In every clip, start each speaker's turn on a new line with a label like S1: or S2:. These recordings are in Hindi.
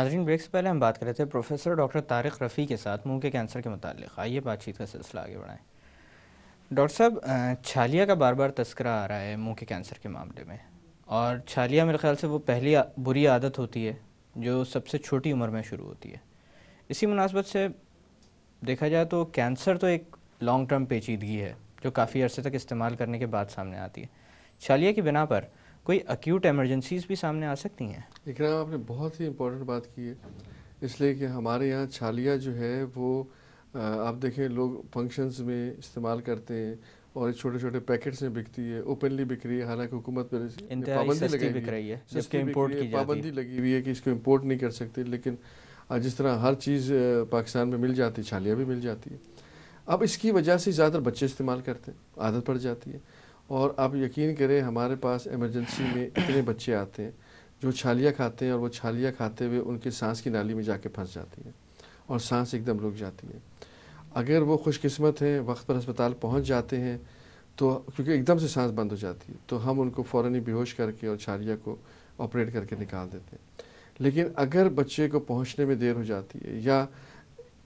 S1: नाजरीन ब्रेक से पहले हम बात कर रहे थे प्रोफेसर डॉक्टर तारिक रफ़ी के साथ मुंह के कैंसर के मतलब आइए बातचीत का सिलसिला आगे बढ़ाएं डॉक्टर साहब छालिया का बार बार तस्करा आ रहा है मुंह के कैंसर के मामले में और छालिया मेरे ख्याल से वो पहली बुरी आदत होती है जो सबसे छोटी उम्र में शुरू होती है इसी मुनासबत से देखा जाए तो कैंसर तो एक लॉन्ग टर्म पेचीदगी है जो काफ़ी अर्से तक इस्तेमाल करने के बाद सामने आती है छालिया की बिना पर कोई अक्यूट एमरजेंसीज भी सामने आ सकती हैं
S2: लेकिन आपने बहुत ही इम्पोर्टेंट बात की है इसलिए कि हमारे यहाँ छालिया जो है वो आप देखें लोग फंक्शंस में इस्तेमाल करते हैं और छोटे छोटे पैकेट्स में बिकती है ओपनली बिक रही है हालांकि हुकूमत पर पाबंदी लगी बिक रही है इम्पोर्ट की पाबंदी लगी हुई है कि इसको इम्पोर्ट नहीं कर सकते लेकिन जिस तरह हर चीज़ पाकिस्तान में मिल जाती है छालिया भी मिल जाती है अब इसकी वजह से ज़्यादातर बच्चे इस्तेमाल करते हैं आदत पड़ जाती है और आप यकीन करें हमारे पास इमरजेंसी में इतने बच्चे आते हैं जो छालियाँ खाते हैं और वो छालियाँ खाते हुए उनके सांस की नाली में जाके फंस जाती है और सांस एकदम रुक जाती है अगर वो खुशकिस्मत हैं वक्त पर अस्पताल पहुंच जाते हैं तो क्योंकि एकदम से सांस बंद हो जाती है तो हम उनको फ़ौर ही बेहोश करके और छालिया को ऑपरेट करके निकाल देते हैं लेकिन अगर बच्चे को पहुँचने में देर हो जाती है या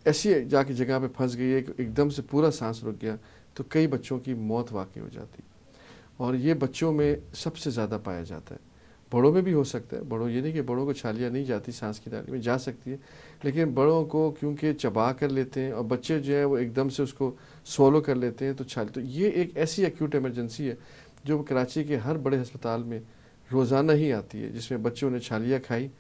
S2: ऐसी जाके जगह पर फंस गई है कि एकदम से पूरा सांस रुक गया तो कई बच्चों की मौत वाकई हो जाती है और ये बच्चों में सबसे ज़्यादा पाया जाता है बड़ों में भी हो सकता है बड़ों ये नहीं कि बड़ों को छालियाँ नहीं जाती सांस की नाली में जा सकती है लेकिन बड़ों को क्योंकि चबा कर लेते हैं और बच्चे जो है वो एकदम से उसको सोलो कर लेते हैं तो छाली तो ये एक ऐसी एक्यूट इमरजेंसी है जो कराची के हर बड़े अस्पताल में रोज़ाना ही आती है जिसमें बच्चों ने छालियाँ
S1: खाई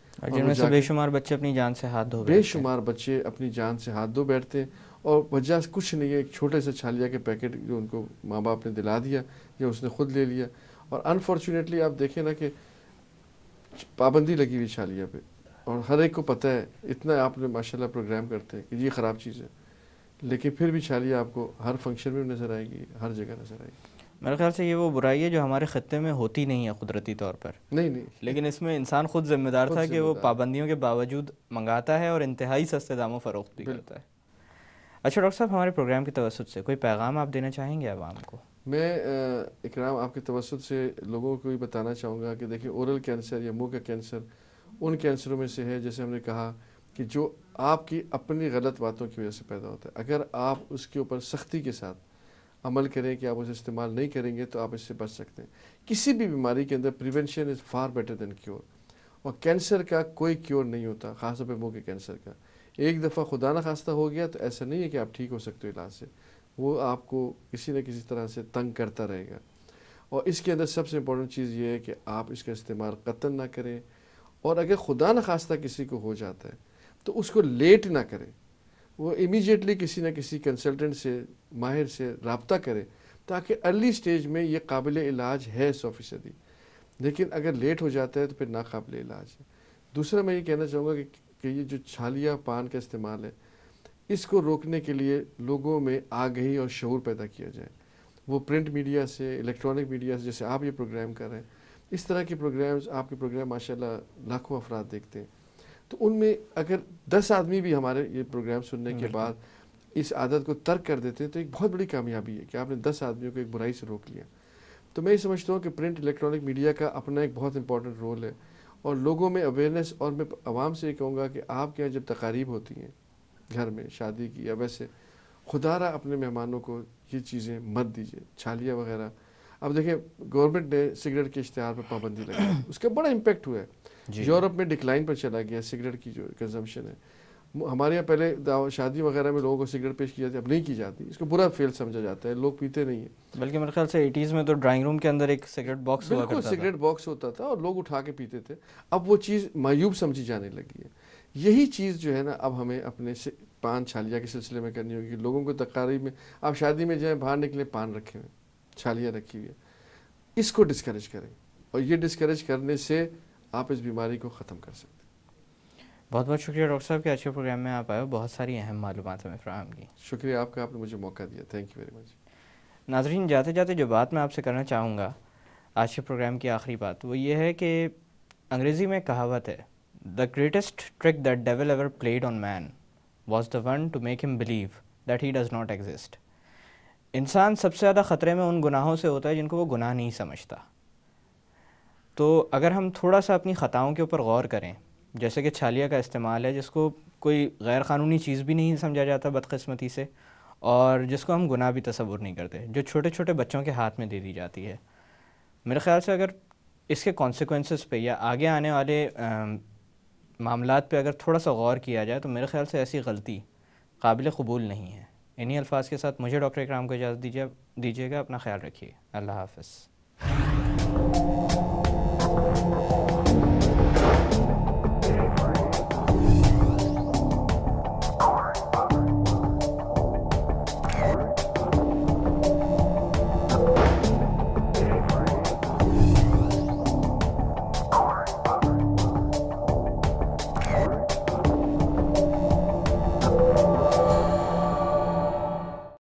S1: बेशुमार बच्चे अपनी जान से हाथ धो बेशुमार
S2: बच्चे अपनी जान से हाथ धो बैठते हैं और वजह कुछ नहीं है एक छोटे से छालिया के पैकेट जो उनको माँ बाप ने दिला दिया या उसने खुद ले लिया और अनफॉर्चुनेटली आप देखें ना कि पाबंदी लगी हुई छालिया पे और हर एक को पता है इतना आपने माशाल्लाह प्रोग्राम करते हैं कि ये ख़राब चीज़ है लेकिन फिर भी छालिया आपको हर फंक्शन में नज़र आएगी हर जगह नज़र आएगी
S1: मेरे ख्याल से ये वो बुराई है जो हमारे ख़त्े में होती नहीं है कुदरती तौर पर नहीं नहीं लेकिन इसमें इंसान खुद जिम्मेदार था कि वो पाबंदियों के बावजूद मंगाता है और इंतहाई सस्ते दामों फरोख्त भी करता है अच्छा डॉक्टर साहब हमारे प्रोग्राम के तवसत से कोई पैगाम आप देना चाहेंगे आवाम को
S2: मैं इकराम आपके तवसत से लोगों को भी बताना चाहूँगा कि देखिए ओरल कैंसर या मुँह का कैंसर उन कैंसरों में से है जैसे हमने कहा कि जो आपकी अपनी गलत बातों की वजह से पैदा होता है अगर आप उसके ऊपर सख्ती के साथ अमल करें कि आप उसे इस्तेमाल नहीं करेंगे तो आप इससे बच सकते हैं किसी भी बीमारी के अंदर prevention is far better than cure और कैंसर का कोई क्योर नहीं होता खासतौर पर मुँह के कैंसर का एक दफ़ा खुदा न खास्ता हो गया तो ऐसा नहीं है कि आप ठीक हो सकते हो इलाज से वो आपको किसी न किसी तरह से तंग करता रहेगा और इसके अंदर सबसे इम्पोर्टेंट चीज़ ये है कि आप इसका इस्तेमाल कतल ना करें और अगर खुदा न खास्ता किसी को हो जाता है तो उसको लेट ना करें वो इमीडिएटली किसी न किसी कंसल्टेंट से माहिर से रबता करें ताकि अर्ली स्टेज में ये काबिल इलाज है सौ फीसदी लेकिन अगर लेट हो जाता है तो फिर नाकबिल इलाज है दूसरा मैं ये कहना चाहूँगा कि कि ये जो छालिया पान का इस्तेमाल है इसको रोकने के लिए लोगों में आगही और शौर पैदा किया जाए वो प्रिंट मीडिया से इलेक्ट्रॉनिक मीडिया से जैसे आप ये प्रोग्राम कर रहे हैं इस तरह के प्रोग्राम्स आपके प्रोग्राम माशाल्लाह लाखों अफराद देखते हैं तो उनमें अगर दस आदमी भी हमारे ये प्रोग्राम सुनने के बाद इस आदत को तर्क कर देते हैं तो एक बहुत बड़ी कामयाबी है कि आपने दस आदमियों को एक बुराई से रोक लिया तो मैं ये समझता हूँ कि प्रिंट इलेक्ट्रॉनिक मीडिया का अपना एक बहुत इंपॉर्टेंट रोल है और लोगों में अवेयरनेस और मैं आवाम से ये कहूँगा कि आपके यहाँ जब तकारीब होती हैं घर में शादी की या वैसे खुदा रहा अपने मेहमानों को ये चीज़ें मत दीजिए छालिया वगैरह अब देखिए गवर्नमेंट ने सिगरेट के इश्तहार पर पाबंदी लगाई उसका बड़ा इम्पेक्ट हुआ है यूरोप में डिक्लाइन पर चला गया सिगरेट की जो कंजम्पशन है हमारे यहाँ पहले शादी वगैरह में लोगों को सिगरेट पेश की जाती है अब नहीं की जाती इसको बुरा फेल समझा जाता है लोग पीते नहीं है बल्कि मेरे ख्याल से एटीज़ में तो ड्राइंग रूम के अंदर एक सिगरेट बॉक्स हुआ करता सिगरेट बॉक्स होता था और लोग उठा के पीते थे अब वो चीज़ मायूब समझी जाने लगी है यही चीज़ जो है ना अब हमें अपने पान छालिया के सिलसिले में करनी होगी लोगों को तकारी में आप शादी में जो है बाहर निकले पान रखे हुए छालियाँ रखी हुई है इसको डिस्करेज करें और ये डिस्करेज करने से आप इस बीमारी को
S1: ख़त्म कर सकते हैं बहुत बहुत शुक्रिया डॉक्टर साहब के अच्छे प्रोग्राम में आप आए हो बहुत सारी अहम मालूम हमें फ्राहम की शुक्रिया आपका आपने मुझे मौका दिया थैंक यू वेरी मच नाजरीन जाते जाते जो बात मैं आपसे करना चाहूँगा आज के प्रोग्राम की आखिरी बात वो ये है कि अंग्रेज़ी में कहावत है the greatest trick that devil ever played on man was the one to make him believe that he does not exist इंसान सबसे ज़्यादा ख़तरे में उन गुनाहों से होता है जिनको वो गुनाह नहीं समझता तो अगर हम थोड़ा सा अपनी ख़ताओं के ऊपर गौर करें जैसे कि छालिया का इस्तेमाल है जिसको कोई गैर क़ानूनी चीज़ भी नहीं समझा जाता बदकस्मती से और जिसको हम गुनाह भी तस्वुर नहीं करते जो छोटे छोटे बच्चों के हाथ में दे दी जाती है मेरे ख्याल से अगर इसके कॉन्सिक्वेंसेस पे या आगे आने वाले मामला पे अगर थोड़ा सा गौर किया जाए तो मेरे ख्याल से ऐसी गलती काबिल कबूल नहीं है इन्हीं अल्फाज के साथ मुझे डॉक्टर इकराम को इजाज़त दीजिए दीजिएगा अपना ख्याल रखिए अल्लाह हाफ